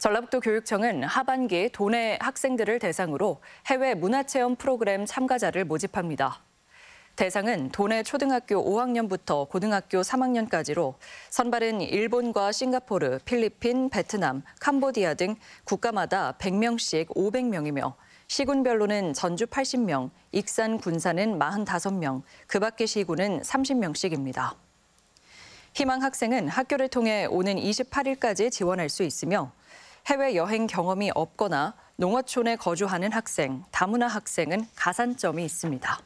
전라북도 교육청은 하반기 도내 학생들을 대상으로 해외 문화체험 프로그램 참가자를 모집합니다. 대상은 도내 초등학교 5학년부터 고등학교 3학년까지로 선발은 일본과 싱가포르, 필리핀, 베트남, 캄보디아 등 국가마다 100명씩 500명이며 시군별로는 전주 80명, 익산 군산은 45명, 그 밖의 시군은 30명씩입니다. 희망 학생은 학교를 통해 오는 28일까지 지원할 수 있으며 해외 여행 경험이 없거나 농어촌에 거주하는 학생, 다문화 학생은 가산점이 있습니다.